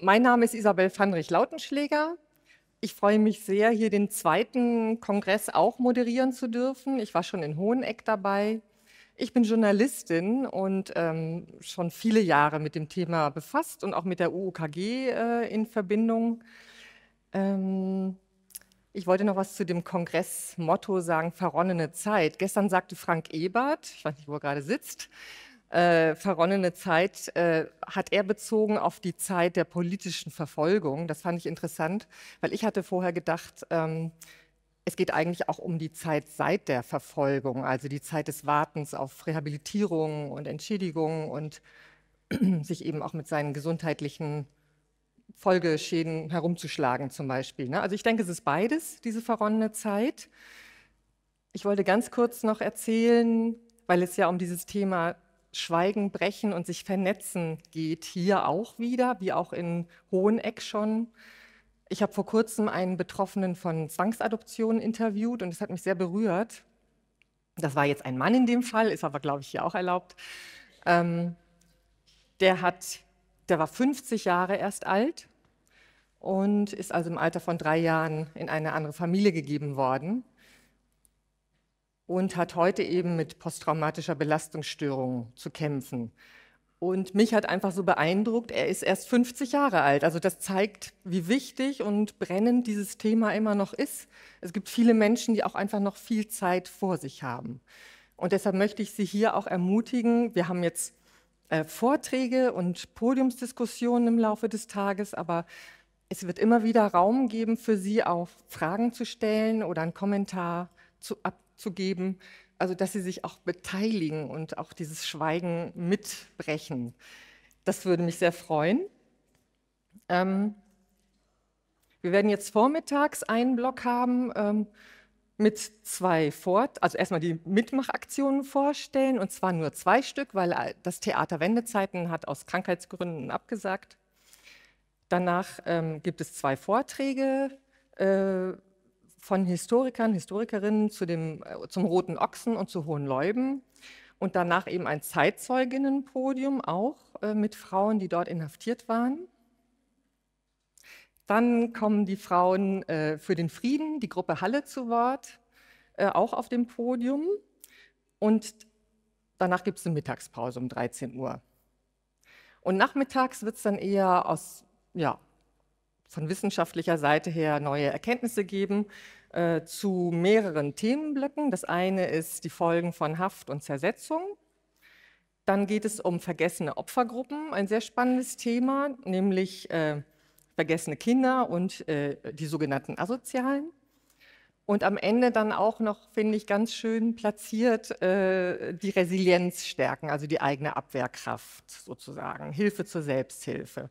Mein Name ist Isabel Fanrich Lautenschläger. Ich freue mich sehr, hier den zweiten Kongress auch moderieren zu dürfen. Ich war schon in Hoheneck dabei. Ich bin Journalistin und ähm, schon viele Jahre mit dem Thema befasst und auch mit der UUKG äh, in Verbindung. Ähm, ich wollte noch was zu dem Kongressmotto sagen, verronnene Zeit. Gestern sagte Frank Ebert, ich weiß nicht, wo er gerade sitzt, äh, verronnene Zeit äh, hat er bezogen auf die Zeit der politischen Verfolgung. Das fand ich interessant, weil ich hatte vorher gedacht, ähm, es geht eigentlich auch um die Zeit seit der Verfolgung, also die Zeit des Wartens auf Rehabilitierung und Entschädigung und sich eben auch mit seinen gesundheitlichen Folgeschäden herumzuschlagen zum Beispiel. Ne? Also ich denke, es ist beides, diese verronnene Zeit. Ich wollte ganz kurz noch erzählen, weil es ja um dieses Thema Schweigen brechen und sich vernetzen geht, hier auch wieder, wie auch in Hoheneck schon. Ich habe vor kurzem einen Betroffenen von Zwangsadoption interviewt und es hat mich sehr berührt. Das war jetzt ein Mann in dem Fall, ist aber, glaube ich, hier auch erlaubt. Ähm, der, hat, der war 50 Jahre erst alt und ist also im Alter von drei Jahren in eine andere Familie gegeben worden und hat heute eben mit posttraumatischer Belastungsstörung zu kämpfen. Und mich hat einfach so beeindruckt, er ist erst 50 Jahre alt. Also das zeigt, wie wichtig und brennend dieses Thema immer noch ist. Es gibt viele Menschen, die auch einfach noch viel Zeit vor sich haben. Und deshalb möchte ich Sie hier auch ermutigen. Wir haben jetzt äh, Vorträge und Podiumsdiskussionen im Laufe des Tages, aber es wird immer wieder Raum geben, für Sie auch Fragen zu stellen oder einen Kommentar zu, abzugeben, also dass sie sich auch beteiligen und auch dieses Schweigen mitbrechen. Das würde mich sehr freuen. Ähm, wir werden jetzt vormittags einen Block haben ähm, mit zwei Fort, also erstmal die Mitmachaktionen vorstellen und zwar nur zwei Stück, weil äh, das Theater Wendezeiten hat aus Krankheitsgründen abgesagt. Danach ähm, gibt es zwei Vorträge. Äh, von Historikern, Historikerinnen zu dem, äh, zum Roten Ochsen und zu Hohenleuben und danach eben ein Zeitzeuginnenpodium auch äh, mit Frauen, die dort inhaftiert waren. Dann kommen die Frauen äh, für den Frieden, die Gruppe Halle zu Wort, äh, auch auf dem Podium. Und danach gibt es eine Mittagspause um 13 Uhr. Und nachmittags wird es dann eher aus ja, von wissenschaftlicher Seite her neue Erkenntnisse geben äh, zu mehreren Themenblöcken. Das eine ist die Folgen von Haft und Zersetzung. Dann geht es um vergessene Opfergruppen, ein sehr spannendes Thema, nämlich äh, vergessene Kinder und äh, die sogenannten Asozialen. Und am Ende dann auch noch, finde ich, ganz schön platziert, äh, die Resilienz stärken, also die eigene Abwehrkraft sozusagen, Hilfe zur Selbsthilfe.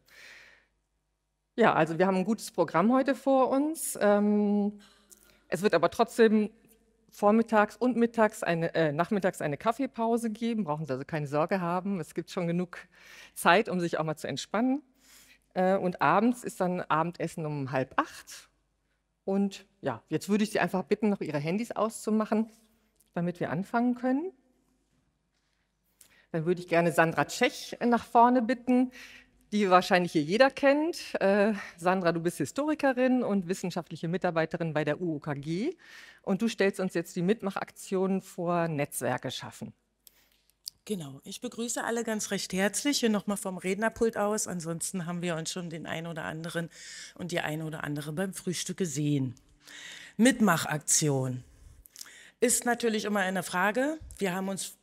Ja, also wir haben ein gutes Programm heute vor uns. Ähm, es wird aber trotzdem vormittags und mittags eine, äh, nachmittags eine Kaffeepause geben. Brauchen Sie also keine Sorge haben. Es gibt schon genug Zeit, um sich auch mal zu entspannen. Äh, und abends ist dann Abendessen um halb acht. Und ja, jetzt würde ich Sie einfach bitten, noch Ihre Handys auszumachen, damit wir anfangen können. Dann würde ich gerne Sandra Tschech äh, nach vorne bitten die wahrscheinlich hier jeder kennt. Äh, Sandra, du bist Historikerin und wissenschaftliche Mitarbeiterin bei der UOKG und du stellst uns jetzt die Mitmachaktion vor Netzwerke schaffen. Genau, ich begrüße alle ganz recht herzlich hier nochmal vom Rednerpult aus. Ansonsten haben wir uns schon den einen oder anderen und die eine oder andere beim Frühstück gesehen. Mitmachaktion ist natürlich immer eine Frage. Wir haben uns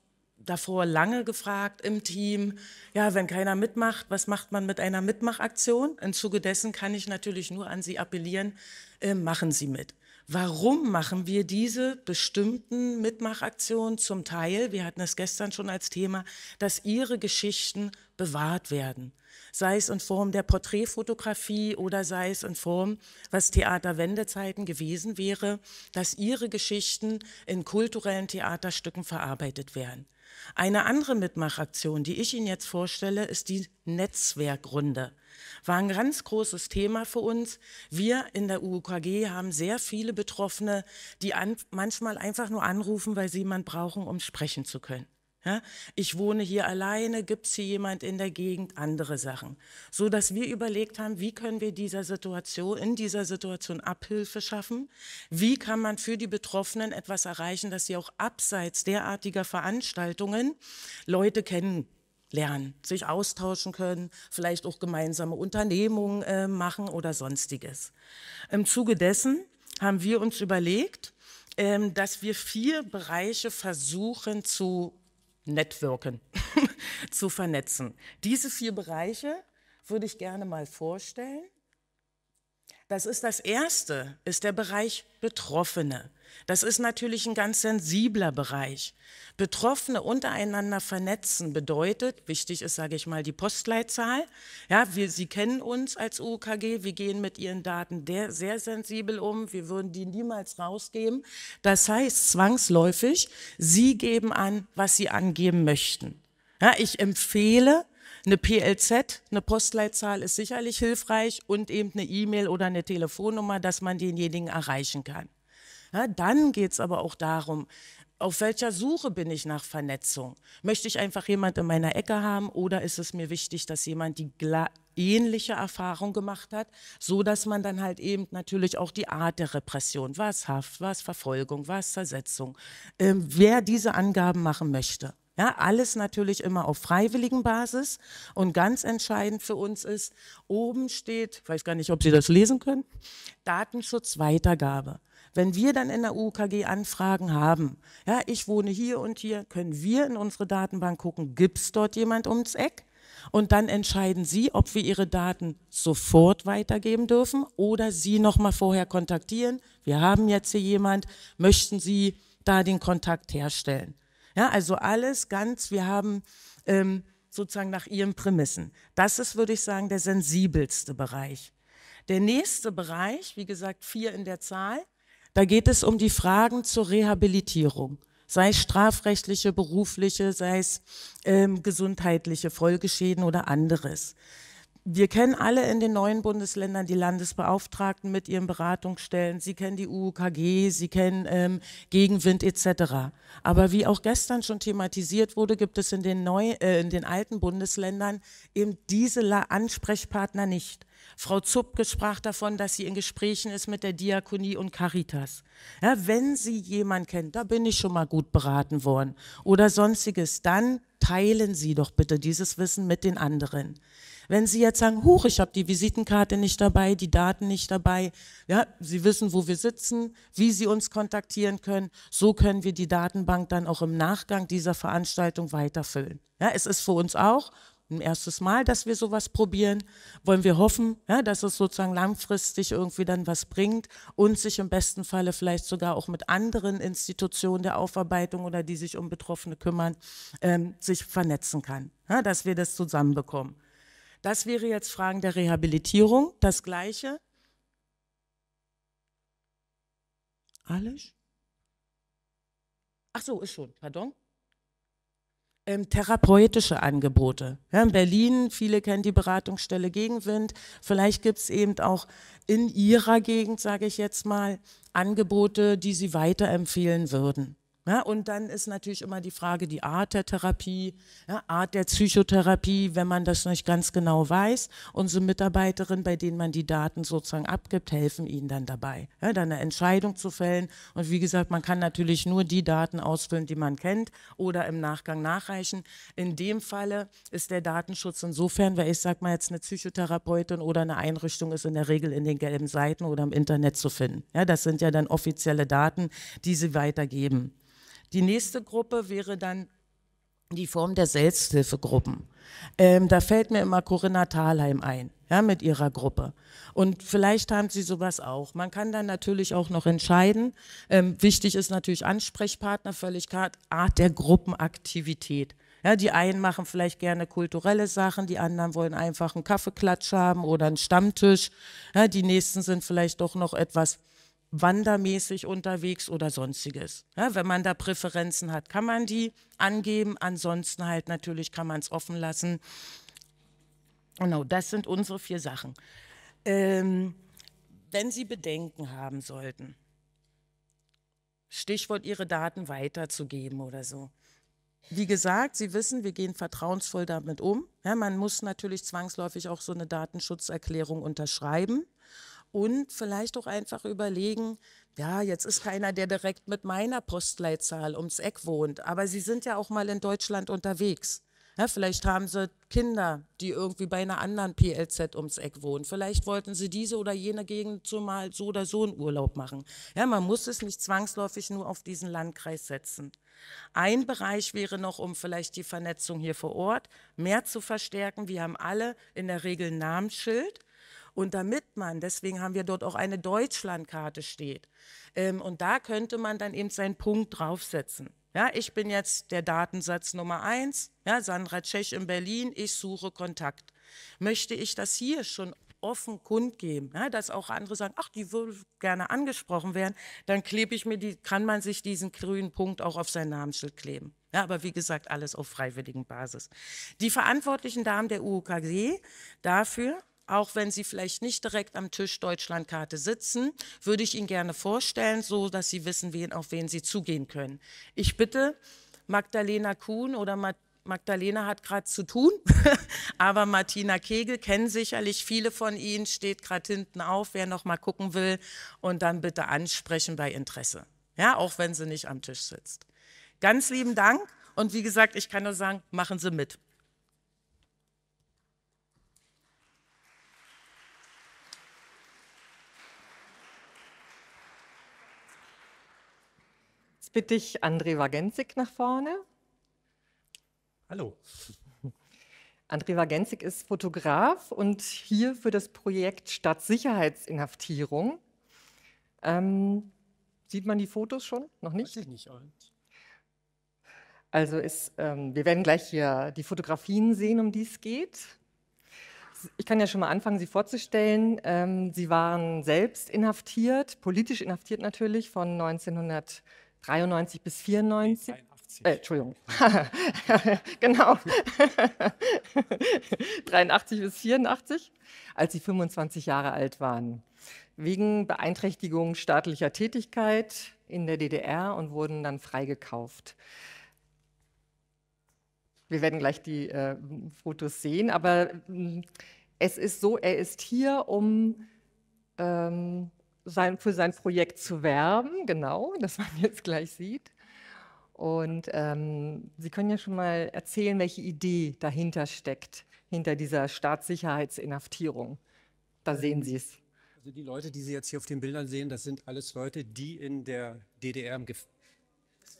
davor lange gefragt im Team, ja, wenn keiner mitmacht, was macht man mit einer Mitmachaktion? Im Zuge dessen kann ich natürlich nur an Sie appellieren, äh, machen Sie mit. Warum machen wir diese bestimmten Mitmachaktionen zum Teil? Wir hatten es gestern schon als Thema, dass Ihre Geschichten bewahrt werden. Sei es in Form der Porträtfotografie oder sei es in Form, was Theaterwendezeiten gewesen wäre, dass Ihre Geschichten in kulturellen Theaterstücken verarbeitet werden. Eine andere Mitmachaktion, die ich Ihnen jetzt vorstelle, ist die Netzwerkrunde. War ein ganz großes Thema für uns. Wir in der UKG haben sehr viele Betroffene, die an, manchmal einfach nur anrufen, weil sie jemanden brauchen, um sprechen zu können. Ja, ich wohne hier alleine, gibt es hier jemand in der Gegend, andere Sachen. So dass wir überlegt haben, wie können wir dieser Situation, in dieser Situation Abhilfe schaffen? Wie kann man für die Betroffenen etwas erreichen, dass sie auch abseits derartiger Veranstaltungen Leute kennenlernen, sich austauschen können, vielleicht auch gemeinsame Unternehmungen äh, machen oder sonstiges. Im Zuge dessen haben wir uns überlegt, ähm, dass wir vier Bereiche versuchen zu Networken zu vernetzen. Diese vier Bereiche würde ich gerne mal vorstellen. Das ist das Erste, ist der Bereich Betroffene. Das ist natürlich ein ganz sensibler Bereich. Betroffene untereinander vernetzen bedeutet, wichtig ist, sage ich mal, die Postleitzahl. Ja, wir, Sie kennen uns als UKG, wir gehen mit Ihren Daten der, sehr sensibel um, wir würden die niemals rausgeben. Das heißt zwangsläufig, Sie geben an, was Sie angeben möchten. Ja, ich empfehle, eine PLZ, eine Postleitzahl ist sicherlich hilfreich und eben eine E-Mail oder eine Telefonnummer, dass man denjenigen erreichen kann. Ja, dann geht es aber auch darum, auf welcher Suche bin ich nach Vernetzung? Möchte ich einfach jemand in meiner Ecke haben oder ist es mir wichtig, dass jemand die ähnliche Erfahrung gemacht hat, so dass man dann halt eben natürlich auch die Art der Repression, was Haft, was Verfolgung, was Zersetzung, äh, wer diese Angaben machen möchte. Ja, alles natürlich immer auf freiwilligen Basis. Und ganz entscheidend für uns ist, oben steht, ich weiß gar nicht, ob Sie das lesen können, Datenschutzweitergabe. Wenn wir dann in der UKG Anfragen haben, ja, ich wohne hier und hier, können wir in unsere Datenbank gucken, gibt es dort jemand ums Eck? Und dann entscheiden Sie, ob wir Ihre Daten sofort weitergeben dürfen oder Sie nochmal vorher kontaktieren. Wir haben jetzt hier jemand, möchten Sie da den Kontakt herstellen? Ja, also alles ganz, wir haben ähm, sozusagen nach ihren Prämissen. Das ist, würde ich sagen, der sensibelste Bereich. Der nächste Bereich, wie gesagt, vier in der Zahl, da geht es um die Fragen zur Rehabilitierung, sei es strafrechtliche, berufliche, sei es ähm, gesundheitliche Folgeschäden oder anderes wir kennen alle in den neuen Bundesländern die Landesbeauftragten mit ihren Beratungsstellen. Sie kennen die UKG, Sie kennen ähm, Gegenwind etc. Aber wie auch gestern schon thematisiert wurde, gibt es in den, neu, äh, in den alten Bundesländern eben diese Ansprechpartner nicht. Frau Zupke sprach davon, dass sie in Gesprächen ist mit der Diakonie und Caritas. Ja, wenn Sie jemanden kennen, da bin ich schon mal gut beraten worden oder sonstiges, dann teilen Sie doch bitte dieses Wissen mit den anderen. Wenn Sie jetzt sagen, huch, ich habe die Visitenkarte nicht dabei, die Daten nicht dabei, ja, Sie wissen, wo wir sitzen, wie Sie uns kontaktieren können, so können wir die Datenbank dann auch im Nachgang dieser Veranstaltung weiterfüllen. Ja, es ist für uns auch ein erstes Mal, dass wir sowas probieren. Wollen wir hoffen, ja, dass es sozusagen langfristig irgendwie dann was bringt und sich im besten Falle vielleicht sogar auch mit anderen Institutionen der Aufarbeitung oder die sich um Betroffene kümmern, ähm, sich vernetzen kann, ja, dass wir das zusammenbekommen. Das wäre jetzt Fragen der Rehabilitierung, das Gleiche. Alles? Ach so, ist schon, pardon. Ähm, therapeutische Angebote. Ja, in Berlin, viele kennen die Beratungsstelle Gegenwind. Vielleicht gibt es eben auch in Ihrer Gegend, sage ich jetzt mal, Angebote, die Sie weiterempfehlen würden. Ja, ne? und dann ist natürlich immer die Frage, die Art der Therapie, ja, ne? Art der Psychotherapie, wenn man das nicht ganz genau weiß. Unsere Mitarbeiterinnen, bei denen man die Daten sozusagen abgibt, helfen ihnen dann dabei, ja, ne? dann eine Entscheidung zu fällen. Und wie gesagt, man kann natürlich nur die Daten ausfüllen, die man kennt oder im Nachgang nachreichen. In dem Falle ist der Datenschutz insofern, weil ich sage mal jetzt eine Psychotherapeutin oder eine Einrichtung ist in der Regel in den gelben Seiten oder im Internet zu finden. Ja, das sind ja dann offizielle Daten, die sie weitergeben. Die nächste Gruppe wäre dann die Form der Selbsthilfegruppen. Ähm, da fällt mir immer Corinna Thalheim ein, ja, mit ihrer Gruppe. Und vielleicht haben sie sowas auch. Man kann dann natürlich auch noch entscheiden. Ähm, wichtig ist natürlich Ansprechpartner, völlig klar, Art der Gruppenaktivität. Ja, die einen machen vielleicht gerne kulturelle Sachen, die anderen wollen einfach einen Kaffeeklatsch haben oder einen Stammtisch. Ja, die nächsten sind vielleicht doch noch etwas wandermäßig unterwegs oder sonstiges. Ja, wenn man da Präferenzen hat, kann man die angeben. Ansonsten halt natürlich kann man es offen lassen. Genau, das sind unsere vier Sachen. Ähm, wenn Sie Bedenken haben sollten, Stichwort Ihre Daten weiterzugeben oder so. Wie gesagt, Sie wissen, wir gehen vertrauensvoll damit um. Ja, man muss natürlich zwangsläufig auch so eine Datenschutzerklärung unterschreiben und vielleicht auch einfach überlegen, ja, jetzt ist keiner, der direkt mit meiner Postleitzahl ums Eck wohnt, aber sie sind ja auch mal in Deutschland unterwegs. Ja, vielleicht haben sie Kinder, die irgendwie bei einer anderen PLZ ums Eck wohnen. Vielleicht wollten sie diese oder jene Gegend zumal so oder so einen Urlaub machen. Ja, man muss es nicht zwangsläufig nur auf diesen Landkreis setzen. Ein Bereich wäre noch, um vielleicht die Vernetzung hier vor Ort mehr zu verstärken. Wir haben alle in der Regel ein Namensschild. Und damit man, deswegen haben wir dort auch eine Deutschlandkarte steht. Ähm, und da könnte man dann eben seinen Punkt draufsetzen. Ja, ich bin jetzt der Datensatz Nummer eins, ja, Sandra Tschech in Berlin, ich suche Kontakt. Möchte ich das hier schon offen kundgeben, ja, dass auch andere sagen, ach, die würde gerne angesprochen werden, dann klebe ich mir die, kann man sich diesen grünen Punkt auch auf sein Namensschild kleben. Ja, aber wie gesagt, alles auf freiwilligen Basis. Die verantwortlichen Damen der UOKG dafür, auch wenn Sie vielleicht nicht direkt am Tisch Deutschlandkarte sitzen, würde ich Ihnen gerne vorstellen, so dass Sie wissen, wen, auf wen Sie zugehen können. Ich bitte Magdalena Kuhn oder Matthias Magdalena hat gerade zu tun, aber Martina Kegel kennen sicherlich viele von Ihnen, steht gerade hinten auf, wer noch mal gucken will und dann bitte ansprechen bei Interesse. Ja, auch wenn sie nicht am Tisch sitzt. Ganz lieben Dank und wie gesagt, ich kann nur sagen, machen Sie mit. bitte ich André Wagenzig nach vorne. Hallo. André Wagenzig ist Fotograf und hier für das Projekt Stadtsicherheitsinhaftierung. Ähm, sieht man die Fotos schon? Noch nicht? Weiß ich nicht. Also ist, ähm, wir werden gleich hier die Fotografien sehen, um die es geht. Ich kann ja schon mal anfangen, Sie vorzustellen. Ähm, Sie waren selbst inhaftiert, politisch inhaftiert natürlich von 1900. 93 bis 94. Nee, äh, Entschuldigung. genau. 83 bis 84, als sie 25 Jahre alt waren. Wegen Beeinträchtigung staatlicher Tätigkeit in der DDR und wurden dann freigekauft. Wir werden gleich die äh, Fotos sehen, aber äh, es ist so, er ist hier, um ähm, sein, für sein Projekt zu werben, genau, das man jetzt gleich sieht. Und ähm, Sie können ja schon mal erzählen, welche Idee dahinter steckt, hinter dieser Staatssicherheitsinhaftierung. Da sehen ähm, Sie es. Also die Leute, die Sie jetzt hier auf den Bildern sehen, das sind alles Leute, die in der DDR im Gefängnis.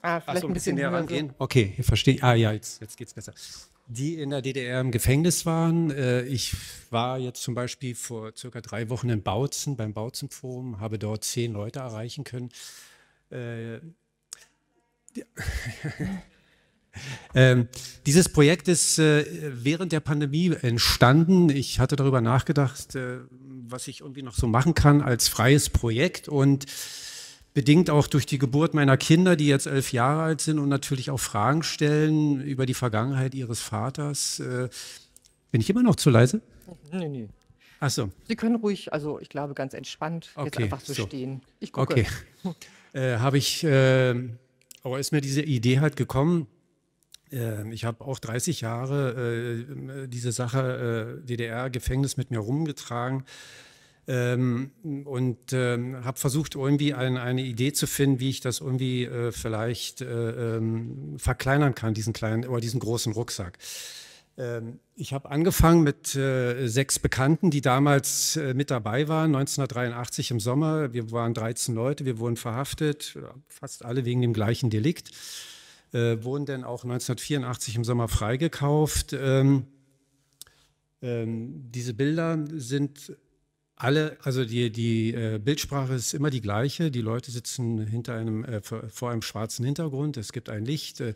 Ah, vielleicht Ach so, ein bisschen, näher rangehen. So. Okay, ich verstehe Ah ja, jetzt, jetzt es besser die in der DDR im Gefängnis waren. Äh, ich war jetzt zum Beispiel vor circa drei Wochen in Bautzen beim Bautzenforum, habe dort zehn Leute erreichen können. Äh, ähm, dieses Projekt ist äh, während der Pandemie entstanden. Ich hatte darüber nachgedacht, was ich irgendwie noch so machen kann als freies Projekt und bedingt auch durch die Geburt meiner Kinder, die jetzt elf Jahre alt sind und natürlich auch Fragen stellen über die Vergangenheit ihres Vaters. Äh, bin ich immer noch zu leise? Nee, nee. Ach so. Sie können ruhig, also ich glaube ganz entspannt okay, jetzt einfach so, so. stehen. Ich gucke. Okay. äh, habe ich, äh, aber oh, ist mir diese Idee halt gekommen, äh, ich habe auch 30 Jahre äh, diese Sache äh, DDR-Gefängnis mit mir rumgetragen ähm, und ähm, habe versucht, irgendwie ein, eine Idee zu finden, wie ich das irgendwie äh, vielleicht äh, ähm, verkleinern kann, diesen kleinen oder diesen großen Rucksack. Ähm, ich habe angefangen mit äh, sechs Bekannten, die damals äh, mit dabei waren, 1983 im Sommer. Wir waren 13 Leute, wir wurden verhaftet, fast alle wegen dem gleichen Delikt. Äh, wurden dann auch 1984 im Sommer freigekauft. Ähm, ähm, diese Bilder sind alle, also die, die äh, Bildsprache ist immer die gleiche. Die Leute sitzen hinter einem, äh, vor einem schwarzen Hintergrund. Es gibt ein Licht. Äh,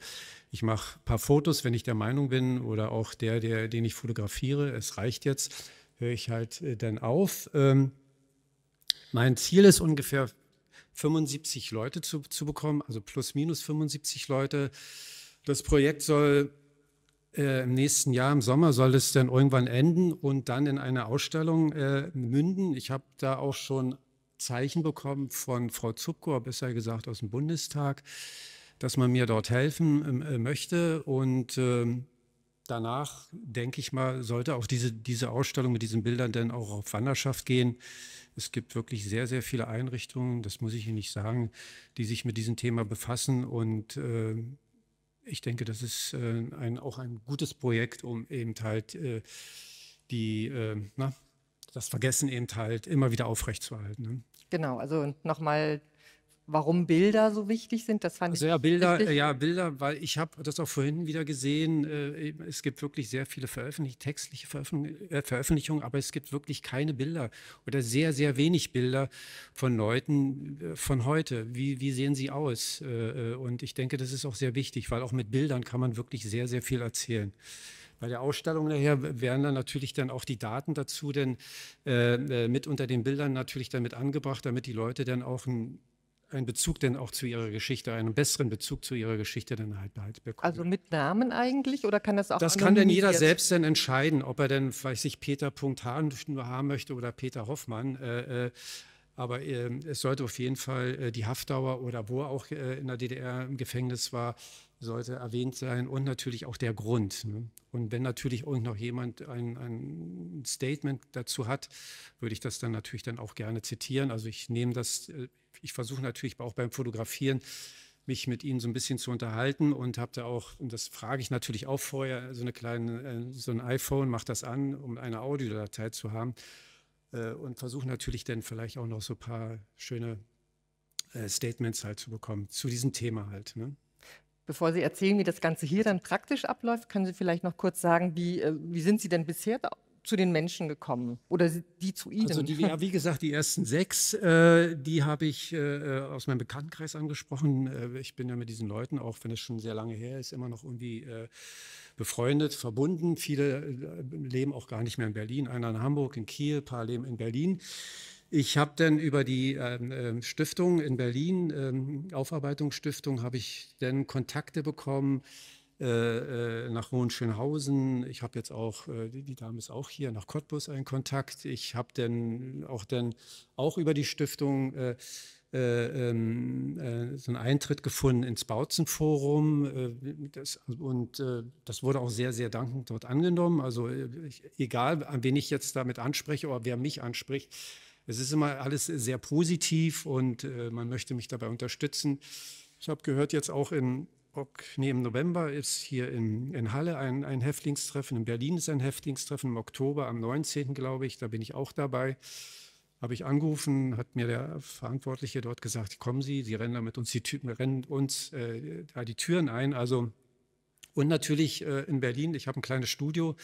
ich mache ein paar Fotos, wenn ich der Meinung bin, oder auch der, der, den ich fotografiere. Es reicht jetzt, höre ich halt äh, dann auf. Ähm, mein Ziel ist ungefähr 75 Leute zu, zu bekommen, also plus minus 75 Leute. Das Projekt soll äh, im nächsten Jahr, im Sommer, soll es dann irgendwann enden und dann in eine Ausstellung äh, münden. Ich habe da auch schon Zeichen bekommen von Frau Zubko, besser gesagt aus dem Bundestag, dass man mir dort helfen ähm, äh, möchte. Und ähm, danach, denke ich mal, sollte auch diese, diese Ausstellung mit diesen Bildern dann auch auf Wanderschaft gehen. Es gibt wirklich sehr, sehr viele Einrichtungen, das muss ich Ihnen nicht sagen, die sich mit diesem Thema befassen und ähm, ich denke, das ist äh, ein, auch ein gutes Projekt, um eben halt äh, die, äh, na, das Vergessen eben halt immer wieder aufrechtzuerhalten. Ne? Genau, also nochmal warum Bilder so wichtig sind. Das fand also ich ja, Bilder, wichtig. ja, Bilder, weil ich habe das auch vorhin wieder gesehen. Äh, es gibt wirklich sehr viele veröffentlich textliche Veröffentlich äh, Veröffentlichungen, aber es gibt wirklich keine Bilder oder sehr, sehr wenig Bilder von Leuten äh, von heute. Wie, wie sehen sie aus? Äh, äh, und ich denke, das ist auch sehr wichtig, weil auch mit Bildern kann man wirklich sehr, sehr viel erzählen. Bei der Ausstellung nachher werden dann natürlich dann auch die Daten dazu denn äh, mit unter den Bildern natürlich dann mit angebracht, damit die Leute dann auch ein einen Bezug denn auch zu ihrer Geschichte, einen besseren Bezug zu ihrer Geschichte dann halt, halt bekommen. Also mit Namen eigentlich oder kann das auch Das kann denn jeder selbst dann entscheiden, ob er denn, vielleicht sich Peter Punkt nur haben möchte oder Peter Hoffmann. Äh, äh, aber äh, es sollte auf jeden Fall äh, die Haftdauer oder wo er auch äh, in der DDR im Gefängnis war, sollte erwähnt sein und natürlich auch der Grund. Ne? Und wenn natürlich irgend noch jemand ein, ein, Statement dazu hat, würde ich das dann natürlich dann auch gerne zitieren. Also ich nehme das äh, ich versuche natürlich auch beim Fotografieren, mich mit ihnen so ein bisschen zu unterhalten und habe da auch, und das frage ich natürlich auch vorher, so eine kleine, äh, so ein iPhone, macht das an, um eine Audiodatei zu haben äh, und versuche natürlich dann vielleicht auch noch so ein paar schöne äh, Statements halt zu bekommen zu diesem Thema halt. Ne? Bevor Sie erzählen, wie das Ganze hier dann praktisch abläuft, können Sie vielleicht noch kurz sagen, wie, wie sind Sie denn bisher zu den Menschen gekommen oder die zu Ihnen? Also die, ja, wie gesagt, die ersten sechs, äh, die habe ich äh, aus meinem Bekanntenkreis angesprochen. Äh, ich bin ja mit diesen Leuten, auch wenn es schon sehr lange her ist, immer noch irgendwie äh, befreundet, verbunden. Viele äh, leben auch gar nicht mehr in Berlin, einer in Hamburg, in Kiel, ein paar leben in Berlin. Ich habe dann über die ähm, ähm, Stiftung in Berlin, ähm, Aufarbeitungsstiftung, habe ich dann Kontakte bekommen äh, äh, nach Hohenschönhausen. Ich habe jetzt auch, äh, die, die, Dame ist auch hier, nach Cottbus einen Kontakt. Ich habe dann auch, auch über die Stiftung äh, äh, ähm, äh, so einen Eintritt gefunden ins Bautzenforum. Das, und das wurde auch sehr, sehr dankend dort angenommen. Also ich, egal, an wen ich jetzt damit anspreche oder wer mich anspricht, es ist immer alles sehr positiv und man möchte mich dabei unterstützen. Ich habe gehört jetzt auch in nee, im November ist hier in, in Halle ein, ein Häftlingstreffen, in Berlin ist ein Häftlingstreffen, im Oktober am 19. glaube ich, da bin ich auch dabei. Habe ich angerufen, hat mir der Verantwortliche dort gesagt, kommen Sie, Sie rennen mit uns die Typen, rennen uns äh, da die Türen ein. Also und natürlich äh, in Berlin, ich habe ein kleines Studio.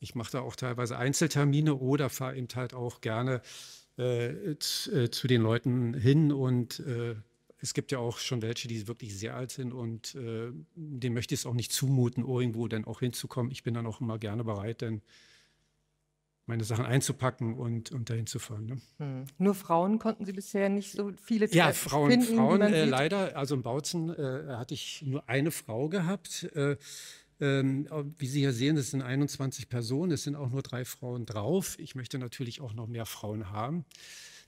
Ich mache da auch teilweise Einzeltermine oder fahre eben halt auch gerne äh, äh zu, den Leuten hin und äh, es gibt ja auch schon welche, die wirklich sehr alt sind und äh, denen möchte ich es auch nicht zumuten, irgendwo dann auch hinzukommen. Ich bin dann auch immer gerne bereit, dann meine Sachen einzupacken und, und dahin zu fahren. Ne? Hm. Nur Frauen konnten Sie bisher nicht so viele Treffen Ja, Frauen, finden, Frauen äh, leider. Also in Bautzen äh, hatte ich nur eine Frau gehabt. Äh, ähm, wie Sie hier sehen, es sind 21 Personen, es sind auch nur drei Frauen drauf. Ich möchte natürlich auch noch mehr Frauen haben,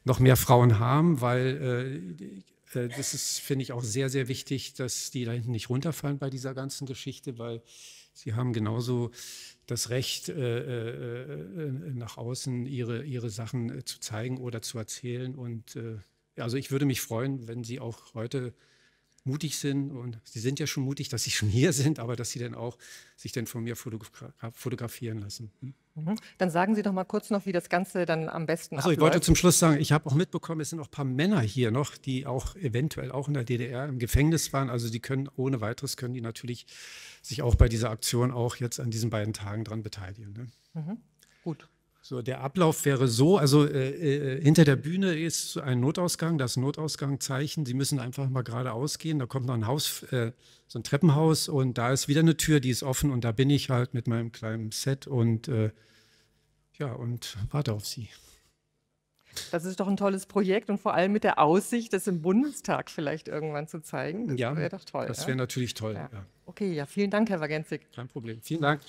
noch mehr Frauen haben, weil äh, äh, das ist, finde ich, auch sehr, sehr wichtig, dass die da hinten nicht runterfallen bei dieser ganzen Geschichte, weil sie haben genauso das Recht, äh, äh, äh nach außen ihre, ihre Sachen äh, zu zeigen oder zu erzählen. Und äh, also ich würde mich freuen, wenn sie auch heute mutig sind und sie sind ja schon mutig, dass sie schon hier sind, aber dass sie dann auch sich dann von mir fotogra fotografieren lassen. Hm? Mhm. Dann sagen Sie doch mal kurz noch, wie das Ganze dann am besten Also ich wollte zum Schluss sagen, ich habe auch mitbekommen, es sind auch ein paar Männer hier noch, die auch eventuell auch in der DDR im Gefängnis waren. Also die können ohne weiteres, können die natürlich sich auch bei dieser Aktion auch jetzt an diesen beiden Tagen dran beteiligen. Ne? Mhm. Gut. So, der Ablauf wäre so, also äh, äh, hinter der Bühne ist ein Notausgang, das Notausgangzeichen. Sie müssen einfach mal geradeaus gehen, da kommt noch ein Haus, äh, so ein Treppenhaus und da ist wieder eine Tür, die ist offen und da bin ich halt mit meinem kleinen Set und äh, ja, und warte auf Sie. Das ist doch ein tolles Projekt und vor allem mit der Aussicht, das im Bundestag vielleicht irgendwann zu zeigen. Das ja, wäre doch toll. Das wäre ja? natürlich toll. Ja. Ja. Okay, ja, vielen Dank, Herr Wagenzig. Kein Problem. Vielen Dank.